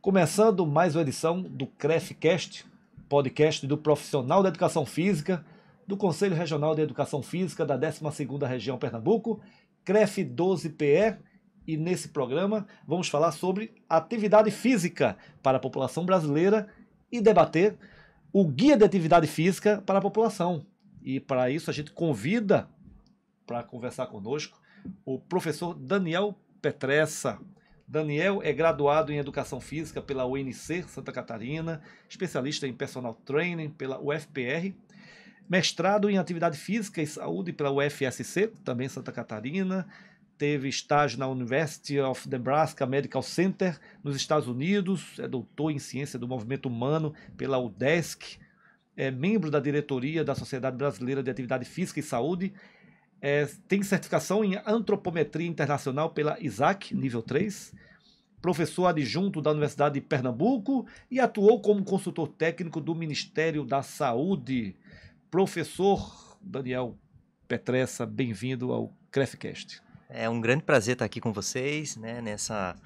Começando mais uma edição do CREFcast, podcast do profissional da educação física do Conselho Regional de Educação Física da 12ª Região Pernambuco, CREF 12PE, e nesse programa vamos falar sobre atividade física para a população brasileira e debater o guia de atividade física para a população. E para isso a gente convida para conversar conosco o professor Daniel Petressa, Daniel é graduado em Educação Física pela UNC Santa Catarina, especialista em Personal Training pela UFPR, mestrado em Atividade Física e Saúde pela UFSC, também Santa Catarina, teve estágio na University of Nebraska Medical Center nos Estados Unidos, é doutor em Ciência do Movimento Humano pela UDESC, é membro da diretoria da Sociedade Brasileira de Atividade Física e Saúde é, tem certificação em antropometria internacional pela ISAC, nível 3, professor adjunto da Universidade de Pernambuco e atuou como consultor técnico do Ministério da Saúde. Professor Daniel Petressa, bem-vindo ao CREFcast. É um grande prazer estar aqui com vocês, né, nessa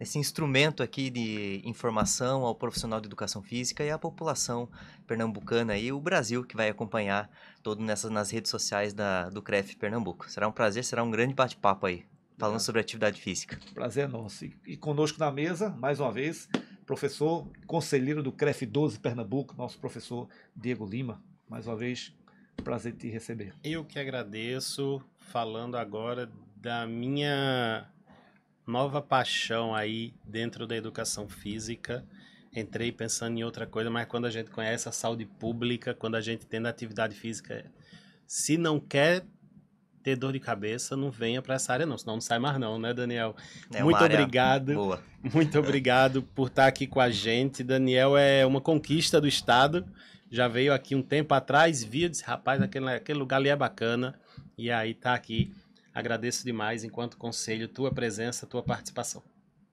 esse instrumento aqui de informação ao profissional de educação física e à população pernambucana e o Brasil que vai acompanhar todo nessas nas redes sociais da, do CREF Pernambuco. Será um prazer, será um grande bate-papo aí, falando é. sobre atividade física. Prazer é nosso. E, conosco na mesa, mais uma vez, professor conselheiro do CREF 12 Pernambuco, nosso professor Diego Lima. Mais uma vez, prazer te receber. Eu que agradeço, falando agora da minha nova paixão aí dentro da educação física. Entrei pensando em outra coisa, mas quando a gente conhece a saúde pública, quando a gente tem atividade física, se não quer ter dor de cabeça, não venha para essa área não, senão não sai mais não, né, Daniel? É muito obrigado. Boa. Muito obrigado por estar aqui com a gente. Daniel é uma conquista do estado. Já veio aqui um tempo atrás, viu, disse, rapaz, aquele, aquele lugar ali é bacana. E aí tá aqui Agradeço demais, enquanto conselho, tua presença, tua participação.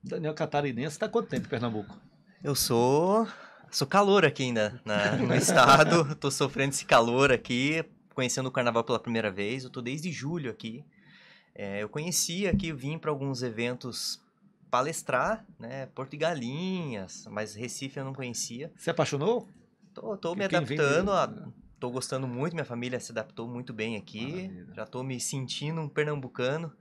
Daniel Catarinense, está quanto tempo em Pernambuco? Eu sou. Sou calor aqui ainda no estado, estou sofrendo esse calor aqui, conhecendo o carnaval pela primeira vez. Eu desde julho aqui. É, eu conheci aqui, eu vim para alguns eventos palestrar, né? Portugalinhas, mas Recife eu não conhecia. Se apaixonou? Estou me adaptando vem... a tô gostando muito, minha família se adaptou muito bem aqui. Maravilha. Já tô me sentindo um pernambucano,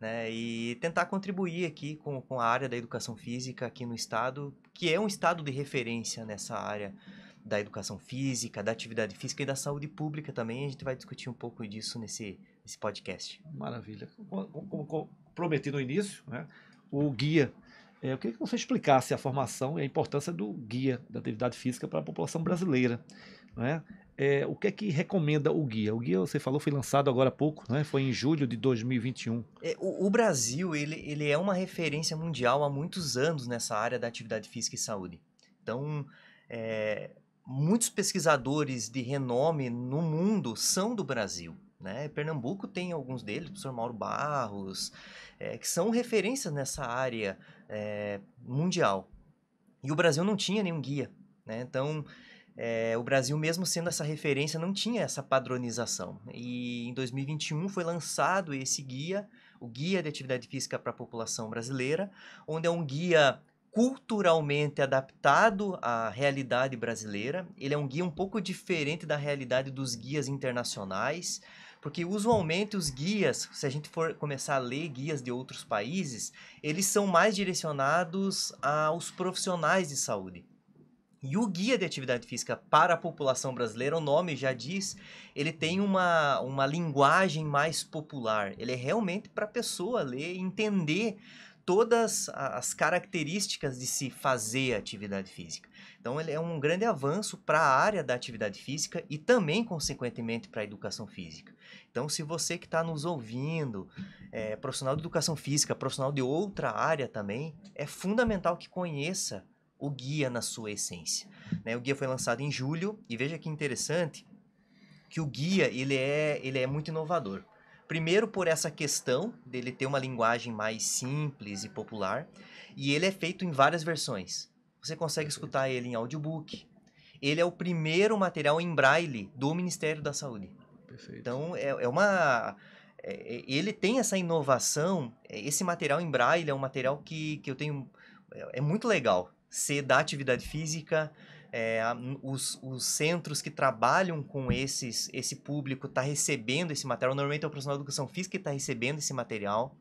né? E tentar contribuir aqui com, com a área da educação física aqui no estado, que é um estado de referência nessa área da educação física, da atividade física e da saúde pública também. A gente vai discutir um pouco disso nesse, nesse podcast. Maravilha. Como, como prometi no início, né? O guia é, eu queria que você explicasse a formação e a importância do guia da atividade física para a população brasileira. Né? É, o que é que recomenda o guia? O guia, você falou, foi lançado agora há pouco, né? foi em julho de 2021. É, o, o, Brasil ele, ele é uma referência mundial há muitos anos nessa área da atividade física e saúde. Então, é, muitos pesquisadores de renome no mundo são do Brasil. Né? Pernambuco tem alguns deles, o professor Mauro Barros, eh, que são referências nessa área mundial. E o Brasil não tinha nenhum guia. Né? Então, é, o Brasil, mesmo sendo essa referência, não tinha essa padronização. E em 2021 foi lançado esse guia, o Guia de Atividade Física para a População Brasileira, onde é um guia culturalmente adaptado à realidade brasileira. Ele é um guia um pouco diferente da realidade dos guias internacionais, porque usualmente os guias, se a gente for começar a ler guias de outros países, eles são mais direcionados aos profissionais de saúde. E o Guia de Atividade Física para a População Brasileira, o nome já diz, ele tem uma, uma linguagem mais popular. Ele é realmente para a pessoa ler e entender todas as características de se fazer atividade física. Então, ele é um grande avanço para a área da atividade física e também, consequentemente, para a educação física. Então, se você que está nos ouvindo, é profissional de educação física, profissional de outra área também, é fundamental que conheça o guia na sua essência. Né? O guia foi lançado em julho e veja que interessante que o guia ele é, ele é muito inovador. Primeiro por essa questão dele ter uma linguagem mais simples e popular, e ele é feito em várias versões. Você consegue escutar ele em audiobook. Ele é o primeiro material em braille do Ministério da Saúde. Perfeito. Então é, é uma é, é ele tem essa inovação, é, esse material em braille é um material que, que eu tenho é, é muito legal, ser da atividade física. É, os, os, centros que trabalham com esses, esse público está recebendo esse material. Normalmente é o profissional de educação física que está recebendo esse material.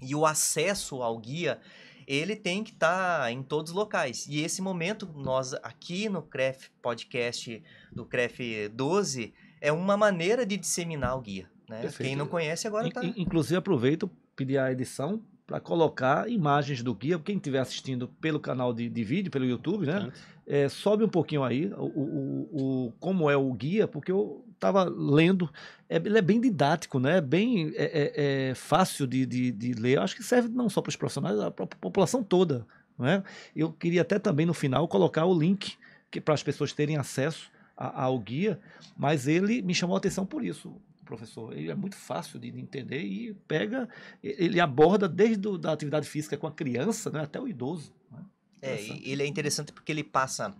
E o acesso ao guia, ele tem que estar tá em todos os locais. E esse momento, nós aqui no CREF Podcast do CREF 12, é uma maneira de disseminar o guia. Né? Quem não conhece agora está. Inclusive, aproveito pedir a edição para colocar imagens do guia. Quem estiver assistindo pelo canal de, de vídeo, pelo YouTube, né? É, sobe um pouquinho aí o, o, o, como é o guia, porque eu estava lendo. É, ele é bem didático, né? Bem, é, é, é fácil de, de, de ler. Eu acho que serve não só para os profissionais, para a população toda. Né? Eu queria até também no final colocar o link para as pessoas terem acesso ao guia, mas ele me chamou a atenção por isso professor. Ele é muito fácil de entender e pega, ele aborda desde a atividade física com a criança né, até o idoso. Né? É, ele é interessante porque ele passa.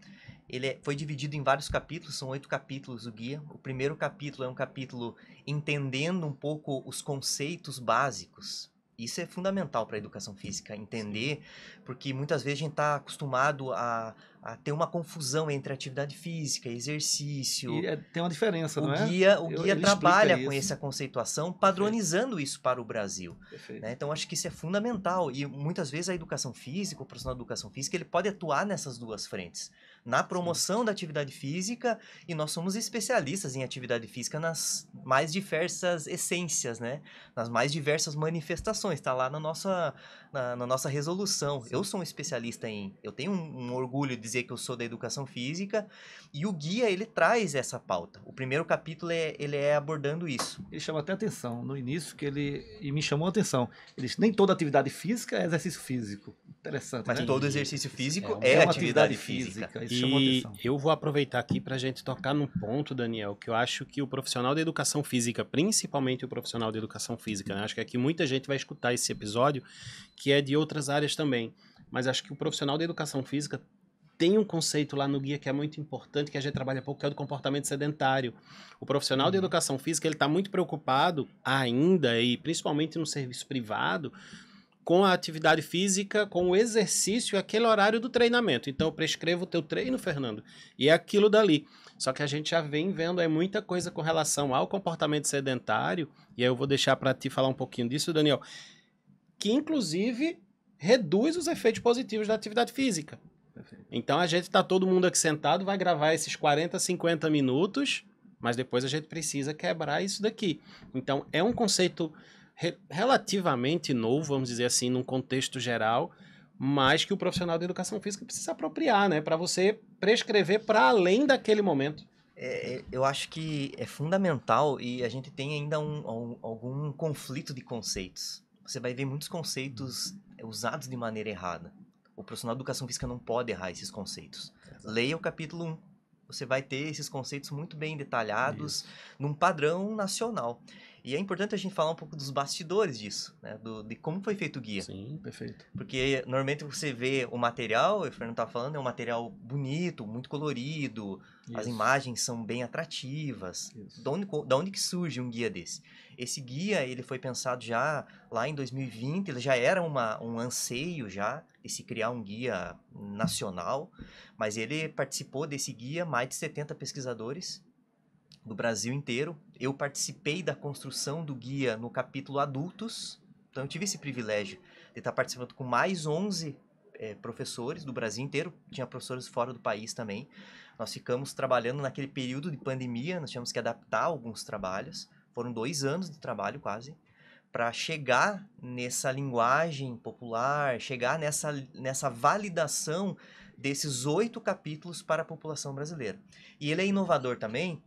Ele é, foi dividido em vários capítulos, são oito capítulos o guia. O primeiro capítulo é um capítulo entendendo um pouco os conceitos básicos. Isso é fundamental para a educação física, entender, porque muitas vezes a gente está acostumado a a ter uma confusão entre atividade física, exercício. E é, tem uma diferença, o não é? Guia, o Eu, guia trabalha com essa conceituação, padronizando Perfeito. isso para o Brasil. Né? Então, acho que isso é fundamental. E muitas vezes a educação física, o profissional de educação física, ele pode atuar nessas duas frentes. Na promoção Sim. da atividade física, e nós somos especialistas em atividade física nas mais diversas essências, né? Nas mais diversas manifestações. Está lá na nossa na, na nossa resolução. Sim. Eu sou um especialista em. Eu tenho um, um, orgulho de dizer que eu sou da educação física e o guia ele traz essa pauta. O primeiro capítulo é, ele é abordando isso. Ele chama até atenção no início que ele e me chamou a atenção. Eles nem toda atividade física é exercício físico. Interessante. Mas né? todo exercício físico é, é atividade, atividade, física. física. e eu vou aproveitar aqui para a gente tocar num ponto, Daniel, que eu acho que o profissional de educação física, principalmente o profissional de educação física, né? acho que aqui muita gente vai escutar esse episódio, que é de outras áreas também. Mas acho que o profissional de educação física tem um conceito lá no guia que é muito importante, que a gente trabalha pouco, que é o do comportamento sedentário. O profissional uhum. de educação física, ele está muito preocupado ainda, e principalmente no serviço privado, com a atividade física, com o exercício, aquele horário do treinamento. Então eu prescrevo o teu treino, Fernando, e é aquilo dali. Só que a gente já vem vendo é muita coisa com relação ao comportamento sedentário, e aí eu vou deixar para ti falar um pouquinho disso, Daniel, que inclusive reduz os efeitos positivos da atividade física. Perfeito. Então a gente está todo mundo aqui sentado, vai gravar esses 40, 50 minutos, mas depois a gente precisa quebrar isso daqui. Então é um conceito re relativamente novo, vamos dizer assim, num contexto geral, mas que o profissional de educação física precisa apropriar, né? Para você prescrever para além daquele momento. É, é, eu acho que é fundamental e a gente tem ainda um, um, algum conflito de conceitos. Você vai ver muitos conceitos é, usados de maneira errada. O profissional de educação física não pode errar esses conceitos. Exato. Leia o capítulo 1. Você vai ter esses conceitos muito bem detalhados Isso. num padrão nacional. E é importante a gente falar um pouco dos bastidores disso, né? Do, de como foi feito o guia. Sim, perfeito. Porque normalmente você vê o material, o Fernando tá falando, é um material bonito, muito colorido, Isso. as imagens são bem atrativas. Da onde, da onde que surge um guia desse? Esse guia, ele foi pensado já lá em 2020, ele já era uma, um anseio já de se criar um guia nacional, mas ele participou desse guia mais de 70 pesquisadores do Brasil inteiro. Eu participei da construção do guia no capítulo adultos, então eu tive esse privilégio de estar participando com mais 11 é, professores do Brasil inteiro, tinha professores fora do país também. Nós ficamos trabalhando naquele período de pandemia, nós tínhamos que adaptar alguns trabalhos, foram dois anos de trabalho quase, para chegar nessa linguagem popular, chegar nessa, nessa validação desses oito capítulos para a população brasileira. E ele é inovador também,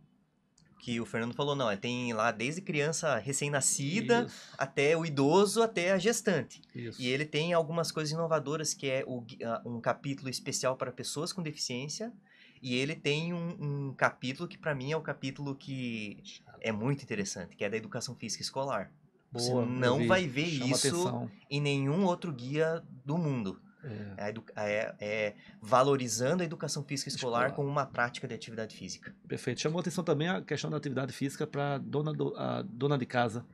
que o Fernando falou, não, é, tem lá desde criança recém-nascida até o idoso, até a gestante. Isso. E ele tem algumas coisas inovadoras, que é o, um capítulo especial para pessoas com deficiência, e ele tem um, um capítulo que para mim é o capítulo que é muito interessante, que é da educação física escolar. Boa, Você não vai ver Chama isso atenção. em nenhum outro guia do mundo. É. É, é. é, valorizando a educação física escolar, escolar, com uma prática de atividade física. Perfeito. Chamou atenção também a questão da atividade física para dona do, a dona de casa.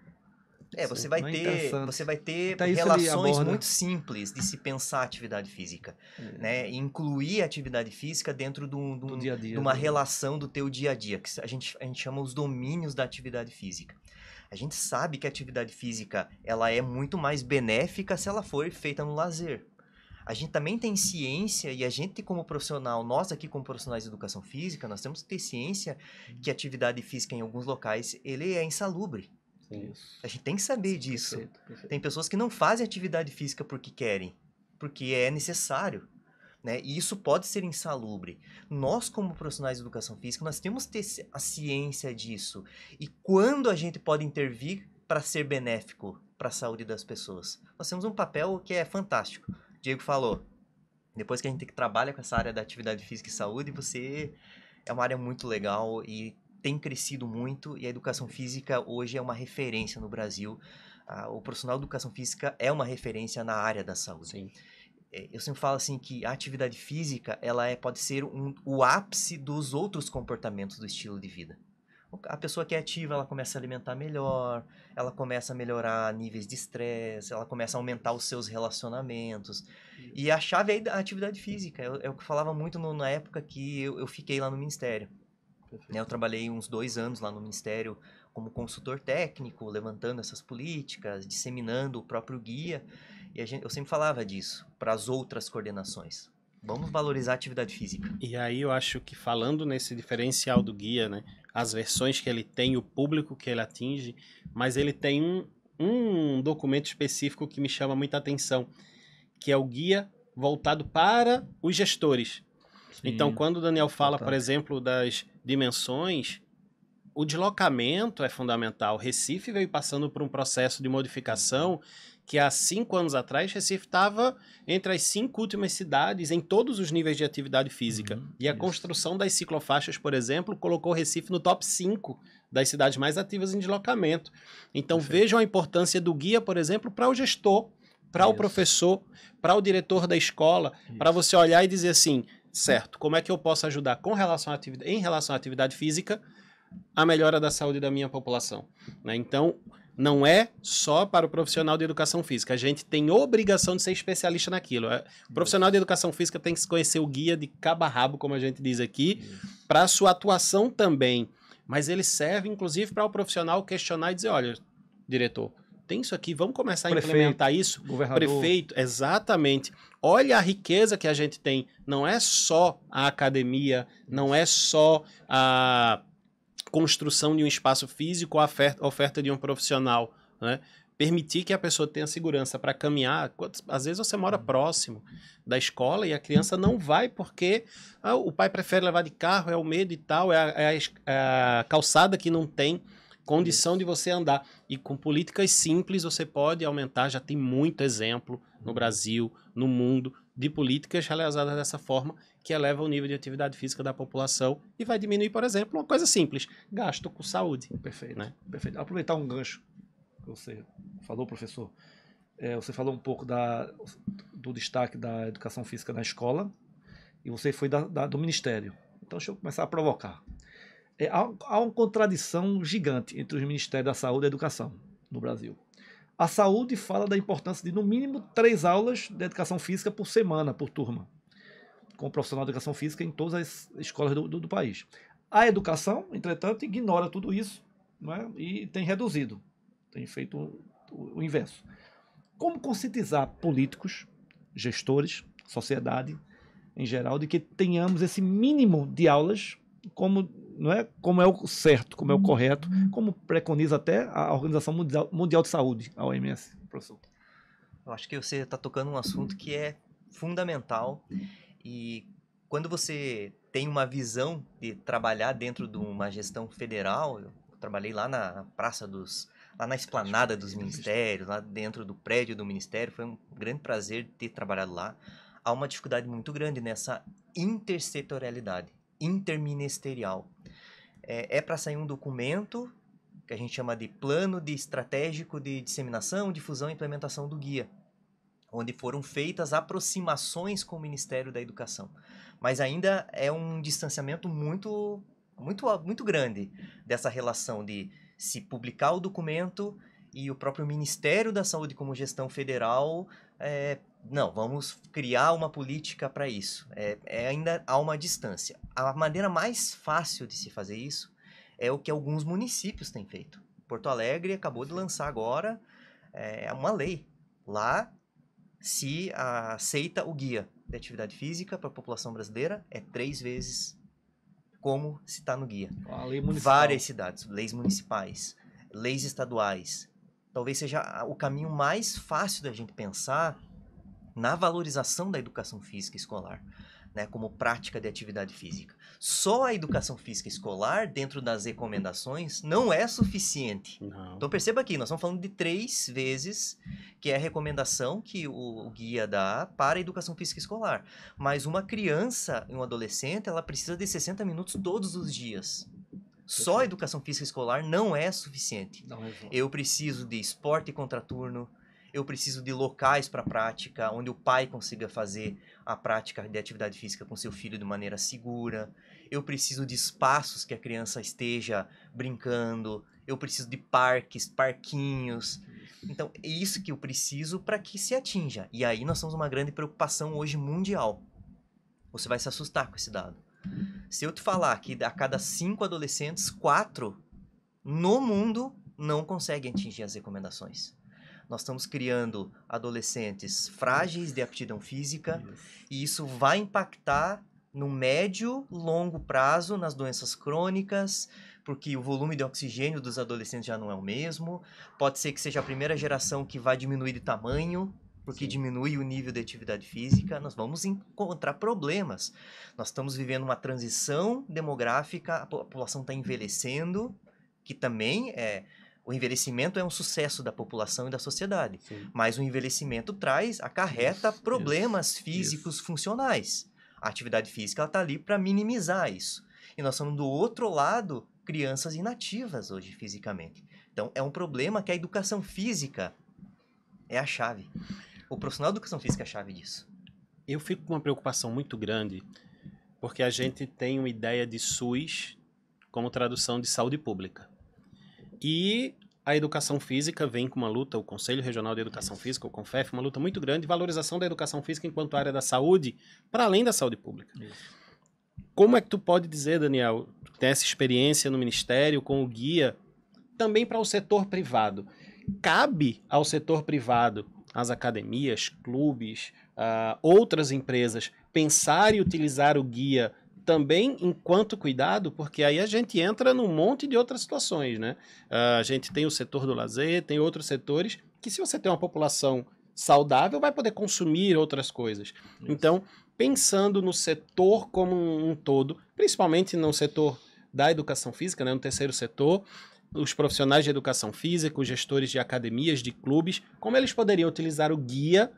É, você vai, é ter, você vai ter relações muito simples de se pensar atividade física, é. né? Incluir atividade física dentro de, um, de, um, dia -dia, de uma né? relação do teu dia a dia, que a gente, a gente chama os domínios da atividade física. A gente sabe que a atividade física, ela é muito mais benéfica se ela for feita no lazer a gente também tem ciência e a gente como profissional, nós aqui como profissionais de educação física, nós temos que ter ciência que atividade física em alguns locais ele é insalubre. Isso. A gente tem que saber disso. Perfeito, perfeito. Tem pessoas que não fazem atividade física porque querem, porque é necessário. Né? E isso pode ser insalubre. Nós, como profissionais de educação física, nós temos que ter a ciência disso. E quando a gente pode intervir para ser benéfico para a saúde das pessoas? Nós temos um papel que é fantástico. Diego falou, depois que a gente trabalha com essa área da atividade física e saúde, você é uma área muito legal e tem crescido muito e a educação física hoje é uma referência no Brasil. Ah, o profissional de educação física é uma referência na área da saúde. Sim. É, eu sempre falo assim que a atividade física ela é, pode ser um, o ápice dos outros comportamentos do estilo de vida. A pessoa que é ativa, ela começa a alimentar melhor, ela começa a melhorar níveis de estresse, ela começa a aumentar os seus relacionamentos. E a chave é a atividade física. É o que eu falava muito no, na época que eu, eu, fiquei lá no ministério. Né, eu trabalhei uns dois anos lá no ministério como consultor técnico, levantando essas políticas, disseminando o próprio guia. E gente, eu sempre falava disso para as outras coordenações. Vamos valorizar a atividade física. E aí eu acho que falando nesse diferencial do guia, né? As versões que ele tem, o público que ele atinge, mas ele tem um, um documento específico que me chama muita atenção, que é o guia voltado para os gestores. Sim. Então, quando o Daniel fala, tá. por exemplo, das dimensões, o deslocamento é fundamental. Recife veio passando por um processo de modificação que há cinco anos atrás, Recife estava entre as cinco últimas cidades em todos os níveis de atividade física. Uhum, e a isso. construção das ciclofaixas, por exemplo, colocou Recife no top 5 das cidades mais ativas em deslocamento. Então Perfeito. vejam a importância do guia, por exemplo, para o gestor, para o professor, para o diretor da escola, para você olhar e dizer assim, certo, como é que eu posso ajudar com relação à atividade, em relação à atividade física a melhora da saúde da minha população. Né? Então, não é só para o profissional de educação física. A gente tem obrigação de ser especialista naquilo. É, o profissional de educação física tem que conhecer o guia de cabo a rabo, como a gente diz aqui, para a sua atuação também. Mas ele serve, inclusive, para o profissional questionar e dizer: olha, diretor, tem isso aqui, vamos começar a Prefeito, implementar isso? Governador. Prefeito, exatamente. Olha a riqueza que a gente tem. Não é só a academia, não é só a construção de um espaço físico, a oferta, de um profissional, né? Permitir que a pessoa tenha segurança para caminhar. Às vezes você mora próximo da escola e a criança não vai porque ah, o pai prefere levar de carro, é o medo e tal, é a, é a, é a calçada que não tem condição de você andar. E com políticas simples você pode aumentar, já tem muito exemplo no uhum. Brasil, no mundo, de políticas realizadas dessa forma que eleva o nível de atividade física da população e vai diminuir, por exemplo, uma coisa simples, gasto com saúde. Perfeito. Né? Perfeito. Aproveitar um gancho que você falou, professor. É, você falou um pouco da, do destaque da educação física na escola e você foi da, da, do ministério. Então, deixa eu começar a provocar. É, há, há uma contradição gigante entre os ministérios da saúde e educação no Brasil. A saúde fala da importância de, no mínimo, três aulas de educação física por semana, por turma com profissional de educação física em todas as escolas do, do, do país. A educação, entretanto, ignora tudo isso né, e tem reduzido, tem feito o, o inverso. Como conscientizar políticos, gestores, sociedade em geral, de que tenhamos esse mínimo de aulas como não é como é o certo, como é o uhum. correto, como preconiza até a Organização Mundial, Mundial de Saúde, a OMS, professor. Eu acho que você está tocando um assunto que é fundamental e quando você tem uma visão de trabalhar dentro de uma gestão federal, eu trabalhei lá na Praça dos. lá na esplanada dos ministérios, lá dentro do prédio do ministério, foi um grande prazer ter trabalhado lá. Há uma dificuldade muito grande nessa intersetorialidade, interministerial. É, é para sair um documento que a gente chama de plano de estratégico de disseminação, difusão e implementação do guia onde foram feitas aproximações com o Ministério da Educação. Mas ainda é um distanciamento muito, muito, muito grande dessa relação de se publicar o documento e o próprio Ministério da Saúde, como gestão federal, é, não, vamos criar uma política para isso. É, é, ainda há uma distância. A maneira mais fácil de se fazer isso é o que alguns municípios têm feito. Porto Alegre acabou de lançar agora é, uma lei. Lá se a o guia de atividade física para a população brasileira é três vezes como se está no guia. Várias cidades, leis municipais, leis estaduais. Talvez seja o caminho mais fácil da gente pensar na valorização da educação física escolar né, como prática de atividade física. Só a educação física escolar, dentro das recomendações, não é suficiente. Não. Então perceba aqui, nós estamos falando de três vezes, que é a recomendação que o, o guia dá para a educação física escolar. Mas uma criança e um adolescente, ela precisa de 60 minutos todos os dias. Só a educação física escolar não é suficiente. Não, eu preciso de esporte contraturno, eu preciso de locais para prática, onde o pai consiga fazer a prática de atividade física com seu filho de maneira segura. Eu preciso de espaços que a criança esteja brincando. Eu preciso de parques, parquinhos. Então, é isso que eu preciso para que se atinja. E aí nós somos uma grande preocupação hoje mundial. Você vai se assustar com esse dado. Se eu te falar que a cada cinco adolescentes, quatro no mundo não conseguem atingir as recomendações. Nós estamos criando adolescentes frágeis de aptidão física isso. e isso vai impactar no médio, longo prazo nas doenças crônicas, porque o volume de oxigênio dos adolescentes já não é o mesmo. Pode ser que seja a primeira geração que vai diminuir de tamanho, porque Sim. diminui o nível de atividade física, nós vamos encontrar problemas. Nós estamos vivendo uma transição demográfica, a população está envelhecendo, que também é o envelhecimento é um sucesso da população e da sociedade, Sim. mas o envelhecimento traz, acarreta isso, problemas isso, físicos isso. funcionais. A atividade física está ali para minimizar isso. E nós somos do outro lado crianças inativas hoje fisicamente. Então é um problema que a educação física é a chave. O profissional de educação física é a chave disso. Eu fico com uma preocupação muito grande, porque a gente tem uma ideia de SUS como tradução de saúde pública. E a educação física vem com uma luta, o Conselho Regional de Educação Física, o CONFEF, uma luta muito grande valorização da educação física enquanto área da saúde, para além da saúde pública. Isso. Como é que tu pode dizer, Daniel, tem essa experiência no Ministério, com o guia, também para o setor privado? Cabe ao setor privado, às academias, clubes, uh, outras empresas, pensar e utilizar o guia também enquanto cuidado, porque aí a gente entra num monte de outras situações, né? Ah, a gente tem o setor do lazer, tem outros setores que se você tem uma população saudável vai poder consumir outras coisas. Isso. Então, pensando no setor como um todo, principalmente no setor da educação física, né, no terceiro setor, os profissionais de educação física, os gestores de academias, de clubes, como eles poderiam utilizar o guia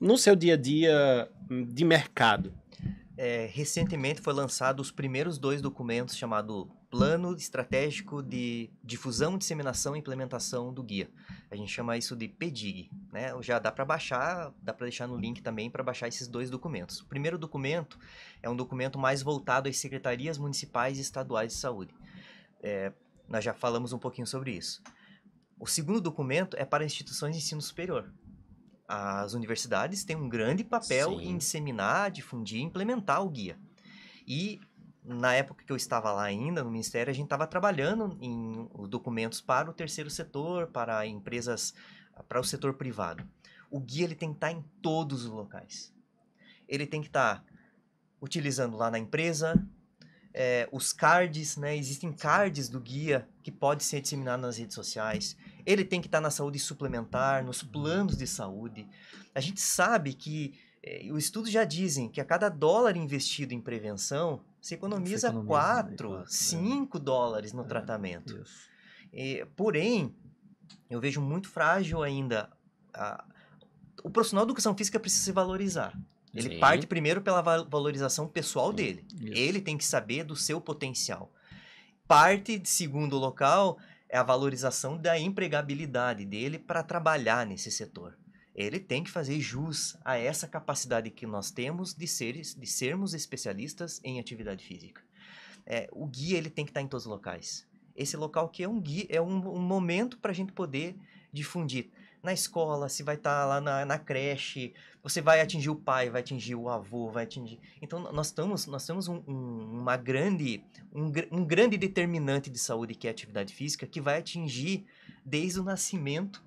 no seu dia a dia hum, de mercado? é, recentemente foi lançado os primeiros dois documentos chamado Plano Estratégico de Difusão, Disseminação e Implementação do Guia. A gente chama isso de PEDIG, né? Já dá para baixar, dá para deixar no link também para baixar esses dois documentos. O primeiro documento é um documento mais voltado às secretarias municipais e estaduais de saúde. É, nós já falamos um pouquinho sobre isso. O segundo documento é para instituições de ensino superior, as universidades têm um grande papel Sim. em disseminar, difundir, implementar o guia. E na época que eu estava lá ainda no ministério, a gente estava trabalhando em documentos para o terceiro setor, para empresas, para o setor privado. O guia ele tem que estar tá em todos os locais. Ele tem que estar tá utilizando lá na empresa, é, os cards, né? Existem cards do guia que pode ser disseminado nas redes sociais. Ele tem que estar tá na saúde suplementar, nos uhum. planos de saúde. A gente sabe que é, os estudos já dizem que a cada dólar investido em prevenção, se economiza, 4, 5 é. dólares no é, tratamento. E, porém, eu vejo muito frágil ainda. A, o profissional de educação física precisa se valorizar. Ele Sim. parte primeiro pela valorização pessoal dele. Isso. Ele tem que saber do seu potencial. Parte de segundo local é a valorização da empregabilidade dele para trabalhar nesse setor. Ele tem que fazer jus a essa capacidade que nós temos de, seres, de sermos especialistas em atividade física. É, o guia ele tem que estar tá em todos os locais. Esse local que é um guia, é um, um momento para a gente poder difundir na escola, se vai estar tá lá na, na creche, você vai atingir o pai, vai atingir o avô, vai atingir. Então nós estamos, nós temos um, um, uma grande, um, um grande determinante de saúde que é a atividade física, que vai atingir desde o nascimento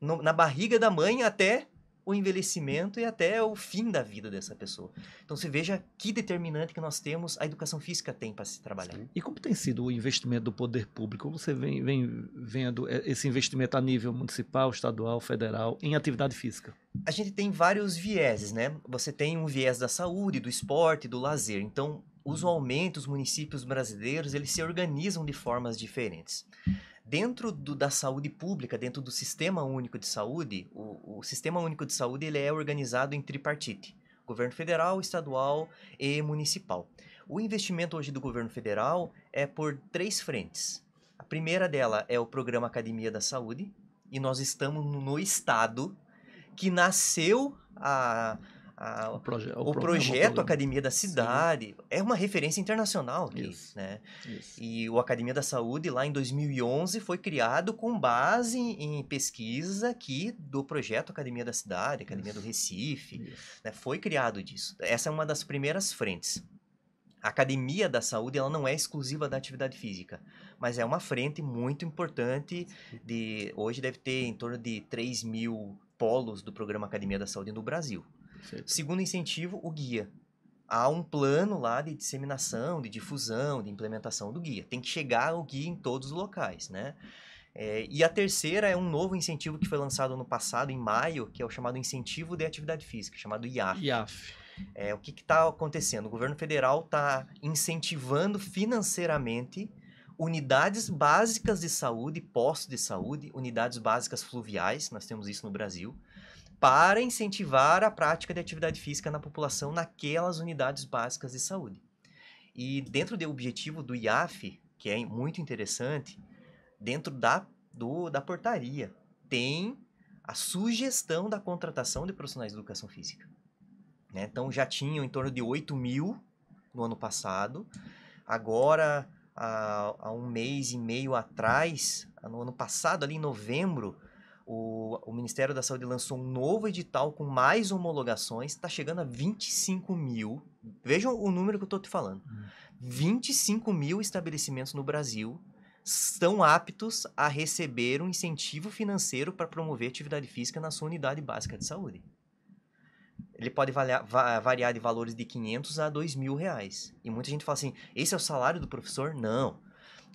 no, na barriga da mãe até o envelhecimento e até o fim da vida dessa pessoa. Então você veja que determinante que nós temos, a educação física tem para se trabalhar. Sim. E como tem sido o investimento do poder público? Você vem, vem vendo eh, esse investimento a nível municipal, estadual, federal, em atividade física? A gente tem vários vieses, né? Você tem um viés da saúde, do esporte, do lazer. Então, usualmente uhum. os municípios brasileiros eles se organizam de formas diferentes. Dentro do, da saúde pública, dentro do Sistema Único de Saúde, o, o Sistema Único de Saúde ele é organizado em tripartite: governo federal, estadual e municipal. O investimento hoje do governo federal é por três frentes. A primeira dela é o programa Academia da Saúde, e nós estamos no estado que nasceu a a, o, proje o, o é projeto é Academia da Cidade Sim. é uma referência internacional aqui, Isso. né? Isso. E o Academia da Saúde lá em 2011 foi criado com base em, pesquisas aqui do projeto Academia da Cidade, Academia Isso. do Recife, né? Foi criado disso. Essa é uma das primeiras frentes. A academia da saúde ela não é exclusiva da atividade física, mas é uma frente muito importante. De hoje deve ter em torno de 3 mil polos do programa Academia da Saúde no Brasil. Certo. Segundo incentivo, o guia. Há um plano lá de disseminação, de difusão, de implementação do guia. Tem que chegar o guia em todos os locais, né? É, e a terceira é um novo incentivo que foi lançado no passado, em maio, que é o chamado Incentivo de Atividade Física, chamado IAF. IAF. É, o que está acontecendo? O governo federal está incentivando financeiramente unidades básicas de saúde, postos de saúde, unidades básicas fluviais, nós temos isso no Brasil, para incentivar a prática de atividade física na população naquelas unidades básicas de saúde. E dentro do objetivo do IAF, que é muito interessante, dentro da, do, da portaria tem a sugestão da contratação de profissionais de educação física. Né? Então já tinham em torno de 8 mil no ano passado, agora há, há um mês e meio atrás, no ano passado, ali em novembro, o, o, Ministério da Saúde lançou um novo edital com mais homologações, está chegando a 25 mil. Vejam o número que eu estou te falando. 25 hum. mil estabelecimentos no Brasil estão aptos a receber um incentivo financeiro para promover atividade física na sua unidade básica de saúde. Ele pode variar, variar de valores de 500 a 2 mil reais. E muita gente fala assim, esse é o salário do professor? Não.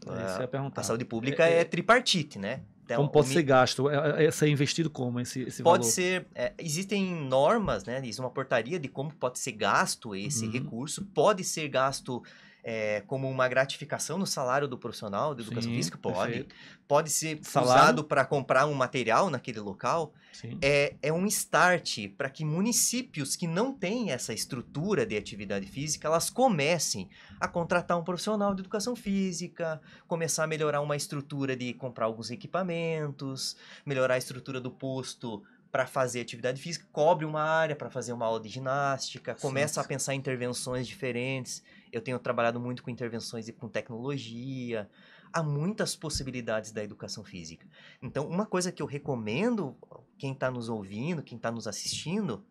É, a saúde pública é, é... é tripartite, né? Então, como pode ser gasto? É, é, é, ser investido como esse, esse pode valor? ser. É, existem normas, né? Isso uma portaria de como pode ser gasto esse uhum. recurso. Pode ser gasto é, como uma gratificação no salário do profissional de educação Sim, física? Pode. Perfeito. Pode ser salário. usado para comprar um material naquele local. Sim. É, é um start para que municípios que não têm essa estrutura de atividade física, elas comecem a contratar um profissional de educação física, começar a melhorar uma estrutura de comprar alguns equipamentos, melhorar a estrutura do posto para fazer atividade física, cobre uma área para fazer uma aula de ginástica, começa Sim. a pensar em intervenções diferentes. Eu tenho trabalhado muito com intervenções e com tecnologia. Há muitas possibilidades da educação física. Então, uma coisa que eu recomendo, quem está nos ouvindo, quem está nos assistindo,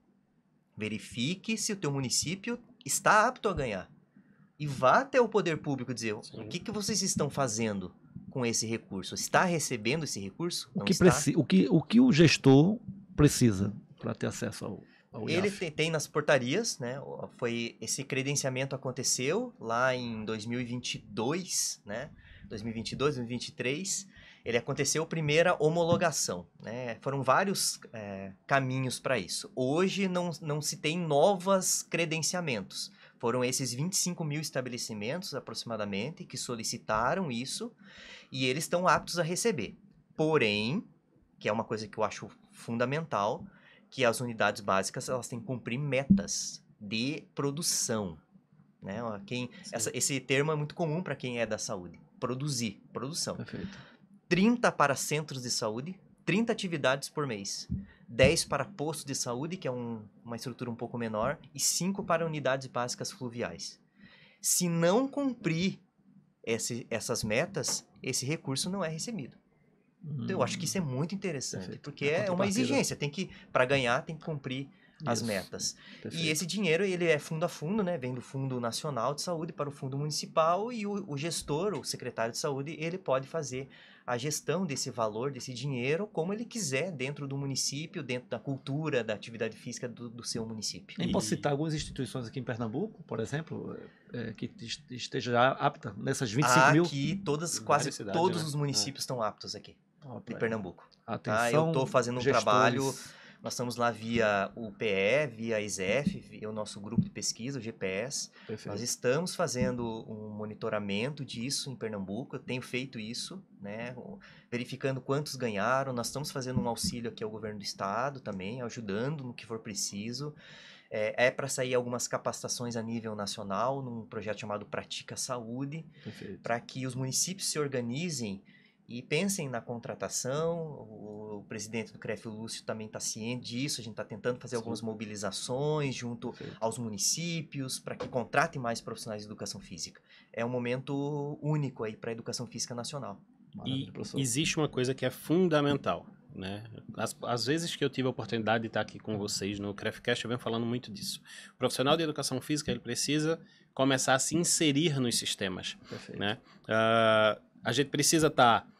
verifique se o teu município está apto a ganhar. E vá até o poder público dizer Sim. o que, que vocês estão fazendo com esse recurso? Está recebendo esse recurso? O, que, o, que, o, que o gestor precisa para ter acesso ao, ele tem nas portarias, né? Foi esse credenciamento aconteceu lá em 2022, né? 2022, 2023. Ele aconteceu primeira homologação, né? Foram vários é, caminhos para isso. Hoje não, não se tem novas credenciamentos. Foram esses 25 mil estabelecimentos aproximadamente que solicitaram isso e eles estão aptos a receber. Porém, que é uma coisa que eu acho fundamental, que as unidades básicas elas têm que cumprir metas de produção. Né? Quem, essa, esse termo é muito comum para quem é da saúde. Produzir, produção. Perfeito. 30 para centros de saúde, 30 atividades por mês. 10 para postos de saúde, que é um, uma estrutura um pouco menor, e 5 para unidades básicas fluviais. Se não cumprir esse, essas metas, esse recurso não é recebido. Hum. Eu acho que isso é hum, muito interessante, Perfeito. porque é, é uma exigência, tem que para ganhar tem que cumprir isso. as metas. Perfeito. E esse dinheiro ele é fundo a fundo, né? Vem do Fundo Nacional de Saúde para o Fundo Municipal e o, o gestor, o secretário de saúde, ele pode fazer a gestão desse valor, desse dinheiro, como ele quiser, dentro do município, dentro da cultura, da atividade física do, do seu município. Nem posso citar algumas instituições aqui em Pernambuco, por exemplo, é, que esteja apta nessas 25 aqui, mil. Aqui, todas, quase todos né? os é. municípios é. estão aptos aqui de Pernambuco. Tá? Atenção, tá? Eu estou fazendo um gestores. trabalho. Nós estamos lá via o PE, via a ISEF, via o nosso grupo de pesquisa, o GPS. Perfeito. Nós estamos fazendo um monitoramento disso em Pernambuco, eu tenho feito isso, né? verificando quantos ganharam. Nós estamos fazendo um auxílio aqui ao governo do estado também, ajudando no que for preciso. É, é para sair algumas capacitações a nível nacional, num projeto chamado Pratica Saúde, para que os municípios se organizem e pensem na contratação, o, o presidente do CREF, o Lúcio, também está ciente disso, a gente está tentando fazer Sim. algumas mobilizações junto Perfeito. aos municípios para que contratem mais profissionais de educação física. É um momento único aí para a educação física nacional. Maravilha, e professor. existe uma coisa que é fundamental, né? As, as, vezes que eu tive a oportunidade de estar aqui com vocês no CREFcast, eu venho falando muito disso. O profissional de educação física, ele precisa começar a se inserir nos sistemas, né? Uh, a gente precisa estar tá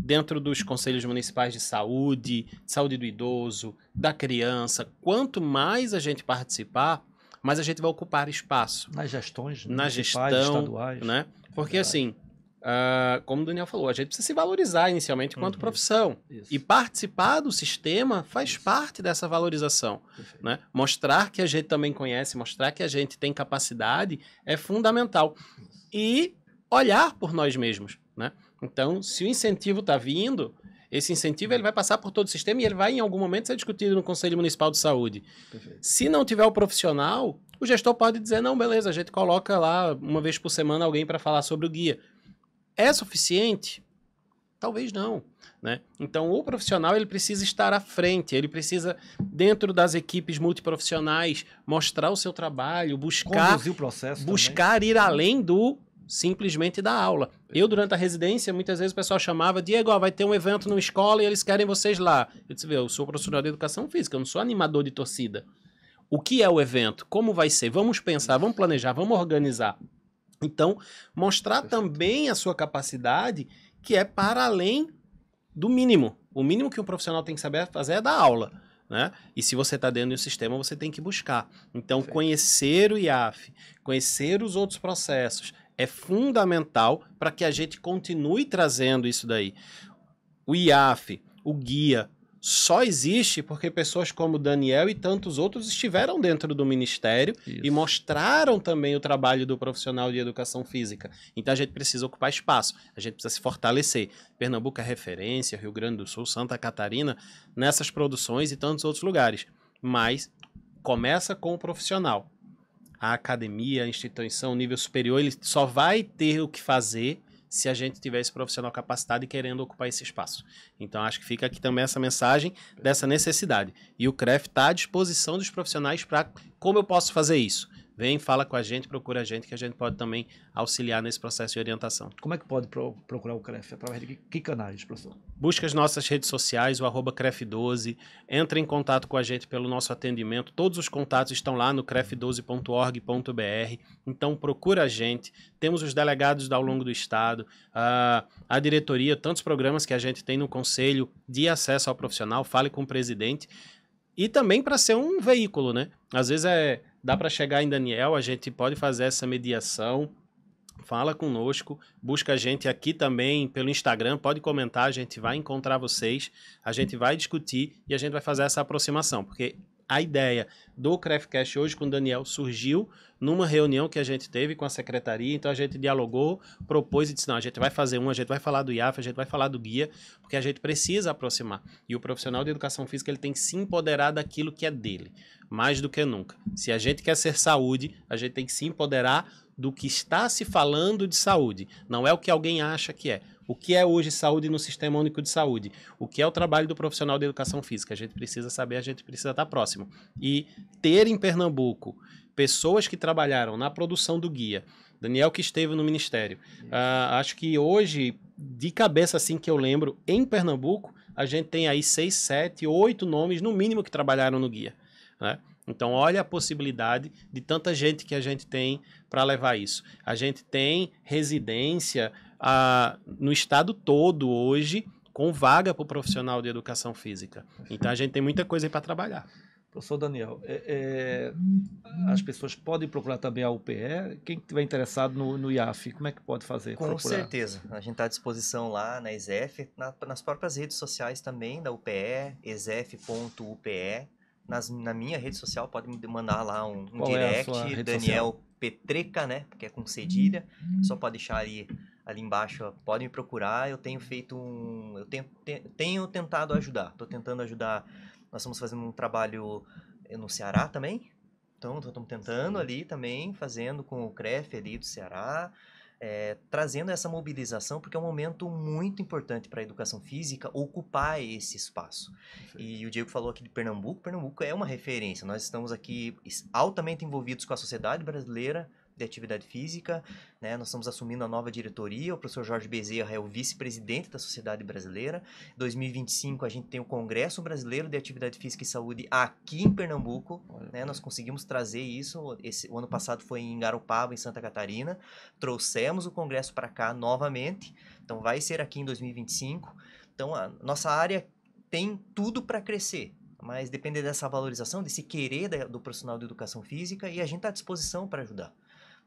dentro dos conselhos municipais de saúde, saúde do idoso, da criança. Quanto mais a gente participar, mais a gente vai ocupar espaço. Nas gestões, na gestão, estaduais. Né? Porque é assim, uh, como o Daniel falou, a gente precisa se valorizar inicialmente enquanto uhum, profissão. Isso. E participar do sistema faz isso. parte dessa valorização. Né? Mostrar que a gente também conhece, mostrar que a gente tem capacidade é fundamental. Isso. E olhar por nós mesmos. Né? Então, se o incentivo está vindo, esse incentivo ele vai passar por todo o sistema e ele vai, em algum momento, ser discutido no Conselho Municipal de Saúde. Perfeito. Se não tiver o profissional, o gestor pode dizer: não, beleza, a gente coloca lá uma vez por semana alguém para falar sobre o guia. É suficiente? Talvez não. Né? Então, o profissional ele precisa estar à frente, ele precisa, dentro das equipes multiprofissionais, mostrar o seu trabalho, buscar. o processo. Buscar ir além do simplesmente dar aula. Eu, durante a residência, muitas vezes o pessoal chamava, Diego, ó, vai ter um evento numa escola e eles querem vocês lá. Eu disse, eu sou profissional de educação física, eu não sou animador de torcida. O que é o evento? Como vai ser? Vamos pensar, vamos planejar, vamos organizar. Então, mostrar também a sua capacidade, que é para além do mínimo. O mínimo que um profissional tem que saber fazer é dar aula. Né? E se você está dentro do sistema, você tem que buscar. Então, Perfeito. conhecer o IAF, conhecer os outros processos, é fundamental para que a gente continue trazendo isso daí. O IAF, o guia, só existe porque pessoas como Daniel e tantos outros estiveram dentro do ministério Isso. e mostraram também o trabalho do profissional de educação física. Então a gente precisa ocupar espaço, a gente precisa se fortalecer. Pernambuco é referência, Rio Grande do Sul, Santa Catarina, nessas produções e tantos outros lugares. Mas começa com o profissional a academia, a instituição, o nível superior, ele só vai ter o que fazer se a gente tiver esse profissional capacitado e querendo ocupar esse espaço. Então, acho que fica aqui também essa mensagem dessa necessidade. E o CREF está à disposição dos profissionais para como eu posso fazer isso? Vem, fala com a gente, procura a gente, que a gente pode também auxiliar nesse processo de orientação. Como é que pode pro, procurar o CREF? Através de que, canais, professor? Busca as nossas redes sociais, o arroba CREF12, entra em contato com a gente pelo nosso atendimento. Todos os contatos estão lá no cref12.org.br. Então procura a gente. Temos os delegados ao longo do estado, a, a diretoria, tantos programas que a gente tem no conselho de acesso ao profissional. Fale com o presidente e também para ser um veículo, né? Às vezes é dá para chegar em Daniel, a gente pode fazer essa mediação. Fala conosco, busca a gente aqui também pelo Instagram, pode comentar, a gente vai encontrar vocês, a gente vai discutir e a gente vai fazer essa aproximação, porque a ideia do Craftcast hoje com o Daniel surgiu numa reunião que a gente teve com a secretaria, então a gente dialogou, propôs e disse, não, a gente vai fazer um, a gente vai falar do IAF, a gente vai falar do guia, porque a gente precisa aproximar. E o profissional de educação física, ele tem que se empoderar daquilo que é dele, mais do que nunca. Se a gente quer ser saúde, a gente tem que se empoderar do que está se falando de saúde. Não é o que alguém acha que é. O que é hoje saúde no Sistema Único de Saúde? O que é o trabalho do profissional de educação física? A gente precisa saber, a gente precisa estar próximo. E ter em Pernambuco pessoas que trabalharam na produção do guia. Daniel que esteve no Ministério. Uh, acho que hoje, de cabeça assim que eu lembro, em Pernambuco, a gente tem aí seis, sete, oito nomes, no mínimo, que trabalharam no guia. Né? Então, olha a possibilidade de tanta gente que a gente tem para levar isso. A gente tem residência ah, no estado todo hoje com vaga para o profissional de educação física. Então, a gente tem muita coisa aí para trabalhar. Professor Daniel, é, é, as pessoas podem procurar também a UPE. Quem estiver interessado no, no IAF, como é que pode fazer? Com procurar? certeza. A gente está à disposição lá na ESEF, na, nas próprias redes sociais também da UPE, esef.upe nas, na minha rede social, pode me mandar lá um, um é direct, é Daniel social? Petreca, né? Porque é com cedilha. Hum. Só pode deixar ali, ali embaixo, ó. pode me procurar. Eu tenho feito um. Eu tenho, te, tenho tentado ajudar. Tô tentando ajudar. Nós estamos fazendo um trabalho eh, no Ceará também. Então, estamos tentando Sim. ali também, fazendo com o CREF ali do Ceará é, trazendo essa mobilização, porque é um momento muito importante para a educação física ocupar esse espaço. E o Diego falou aqui de Pernambuco. Pernambuco é uma referência. Nós estamos aqui altamente envolvidos com a sociedade brasileira, de Atividade Física, né? Nós estamos assumindo a nova diretoria, o professor Jorge Bezerra é o vice-presidente da Sociedade Brasileira. 2025 a gente tem o Congresso Brasileiro de Atividade Física e Saúde aqui em Pernambuco, né? Nós conseguimos trazer isso, esse o ano passado foi em Garopaba, em Santa Catarina. Trouxemos o congresso para cá novamente. Então vai ser aqui em 2025. Então a nossa área tem tudo para crescer mas depende dessa valorização, desse querer do profissional de educação física e a gente está à disposição para ajudar.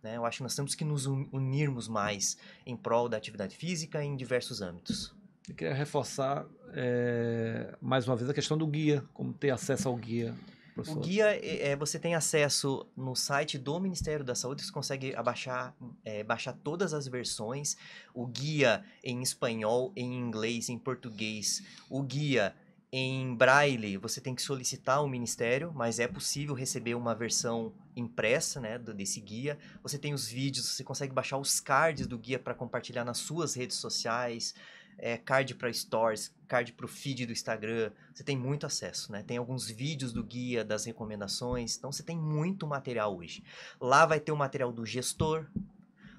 Né? Eu acho que nós temos que nos unirmos mais em prol da atividade física em diversos âmbitos. Eu queria reforçar é, mais uma vez a questão do guia, como ter acesso ao guia. Professor. O guia é, é, você tem acesso no site do Ministério da Saúde, você consegue abaixar, é, baixar todas as versões. O guia em espanhol, em inglês, em português. O guia em braille, você tem que solicitar o ministério, mas é possível receber uma versão impressa, né, desse guia. Você tem os vídeos, você consegue baixar os cards do guia para compartilhar nas suas redes sociais, é, card para stories, card para o feed do Instagram. Você tem muito acesso, né? Tem alguns vídeos do guia, das recomendações. Então você tem muito material hoje. Lá vai ter o material do gestor,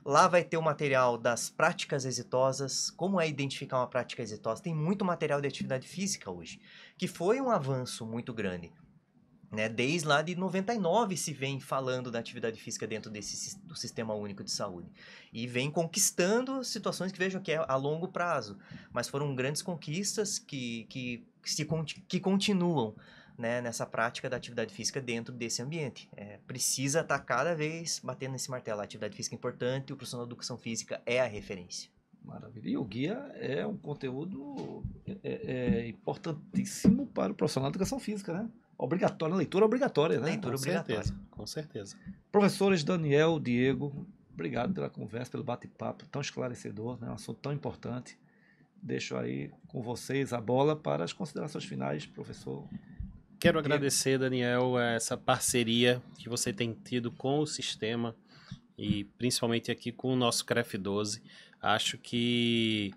Lá vai ter o material das práticas exitosas, como é identificar uma prática exitosa. Tem muito material de atividade física hoje, que foi um avanço muito grande. Né? Desde lá de 99 se vem falando da atividade física dentro desse, do Sistema Único de Saúde. E vem conquistando situações que vejam que é a longo prazo. Mas foram grandes conquistas que, que, que, se, que continuam né, nessa prática da atividade física dentro desse ambiente. É, precisa estar tá cada vez batendo nesse martelo. A atividade física é importante, o profissional de educação física é a referência. Maravilha. E o guia é um conteúdo é, é, é importantíssimo para o profissional de educação física, né? Obrigatória, leitura obrigatória, né? Leitura com obrigatória. Certeza, com certeza. Professores Daniel, Diego, obrigado pela conversa, pelo bate-papo tão esclarecedor, né? Um assunto tão importante. Deixo aí com vocês a bola para as considerações finais, professor Quero agradecer, Daniel, eh, essa parceria que você tem tido com o sistema e principalmente aqui com o nosso CREF 12. Acho que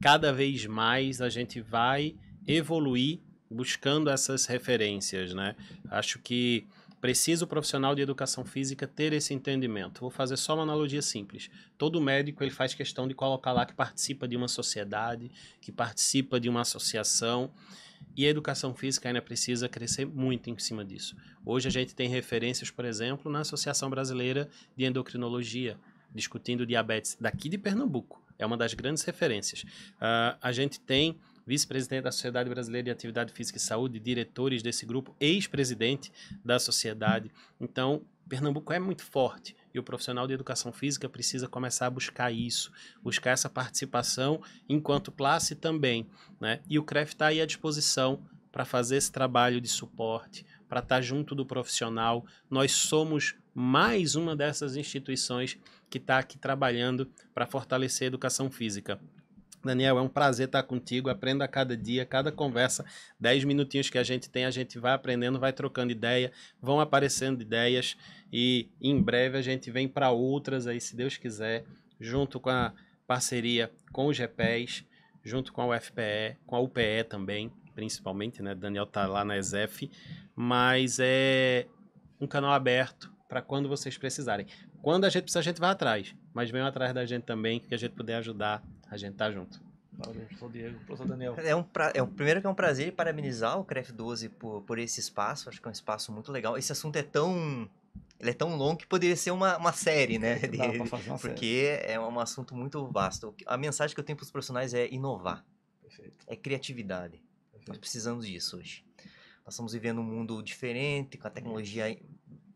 cada vez mais a gente vai evoluir buscando essas referências, né? Acho que precisa o profissional de educação física ter esse entendimento. Vou fazer só uma analogia simples. Todo médico ele faz questão de colocar lá que participa de uma sociedade, que participa de uma associação e a educação física ainda precisa crescer muito em cima disso. Hoje a gente tem referências, por exemplo, na Associação Brasileira de Endocrinologia, discutindo diabetes daqui de Pernambuco. É uma das grandes referências. Uh, a gente tem vice-presidente da Sociedade Brasileira de Atividade Física e Saúde, diretores desse grupo, ex-presidente da sociedade. Então, Pernambuco é muito forte. E o profissional de educação física precisa começar a buscar isso, buscar essa participação enquanto classe também. Né? E o CREF está aí à disposição para fazer esse trabalho de suporte, para estar tá junto do profissional. Nós somos mais uma dessas instituições que está aqui trabalhando para fortalecer a educação física. Daniel, é um prazer estar contigo. Aprenda a cada dia, cada conversa. Dez minutinhos que a gente tem, a gente vai aprendendo, vai trocando ideia, vão aparecendo ideias e em breve a gente vem para outras aí, se Deus quiser, junto com a parceria com o GPES, junto com a UFPE, com a UPE também, principalmente, né? Daniel tá lá na ESEF, mas é um canal aberto para quando vocês precisarem. Quando a gente precisa, a gente vai atrás, mas venham atrás da gente também, que a gente puder ajudar a gente tá junto. Parabéns, o Diego, professor Daniel. É um, pra, é um primeiro que é um prazer parabenizar o CREF 12 por, por esse espaço, acho que é um espaço muito legal. Esse assunto é tão ele é tão longo que poderia ser uma, uma série, né? De, uma porque série. é um assunto muito vasto. A mensagem que eu tenho para os profissionais é inovar. Perfeito. É criatividade. Perfeito. Nós precisamos disso hoje. Nós estamos vivendo um mundo diferente, com a tecnologia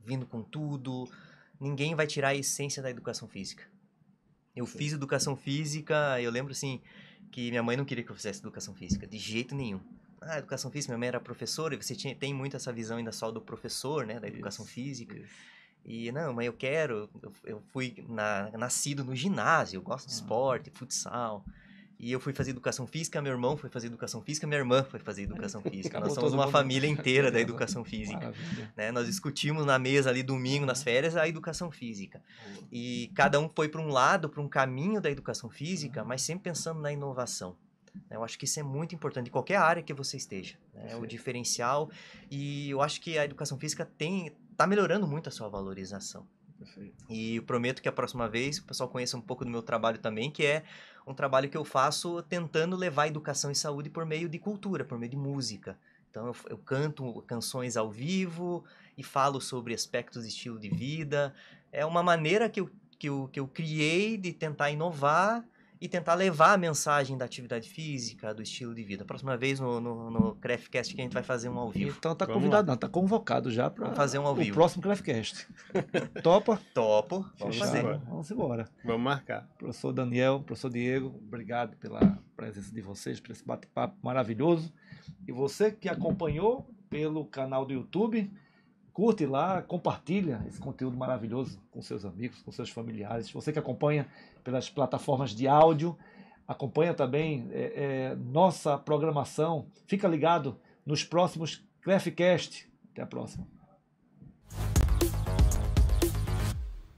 vindo com tudo. Ninguém vai tirar a essência da educação física. Eu Sim. fiz educação física, eu lembro assim, que minha mãe não queria que eu fizesse educação física, de jeito nenhum. Ah, educação física, minha mãe era professora, e você tinha, tem muito essa visão ainda só do professor, né, da educação isso, física. Isso. E, não, mas eu quero, eu, eu fui na, nascido no ginásio, eu gosto de ah. esporte, futsal. E eu fui fazer educação física, meu irmão foi fazer educação física, minha irmã foi fazer educação física. Nós somos uma família inteira da educação física. Né? Nós discutimos na mesa ali domingo, nas férias, a educação física. E cada um foi para um lado, para um caminho da educação física, uhum. mas sempre pensando na inovação. Né? Eu acho que isso é muito importante em qualquer área que você esteja. Né? O diferencial. E eu acho que a educação física tem está melhorando muito a sua valorização. Perfeito. E prometo que a próxima vez o pessoal conheça um pouco do meu trabalho também, que é um trabalho que eu faço tentando levar educação e saúde por meio de cultura, por meio de música. Então eu, eu canto canções ao vivo e falo sobre aspectos de estilo de vida. É uma maneira que eu, que eu, que eu criei de tentar inovar e tentar levar a mensagem da atividade física, do estilo de vida. Próxima vez no, no, no Craftcast que a gente vai fazer um ao vivo. Então tá Vamos convidado, lá. não, tá convocado já para fazer um ao vivo. O próximo Craftcast. Topa? Topo. Vamos Fechado. fazer. Vamos embora. Vamos marcar. Professor Daniel, professor Diego, obrigado pela presença de vocês, por esse bate-papo maravilhoso. E você que acompanhou pelo canal do YouTube, curte lá, compartilha esse conteúdo maravilhoso com seus amigos, com seus familiares. Você que acompanha pelas plataformas de áudio, acompanha também é, é, nossa programação. Fica ligado nos próximos Clefcast. Até a próxima.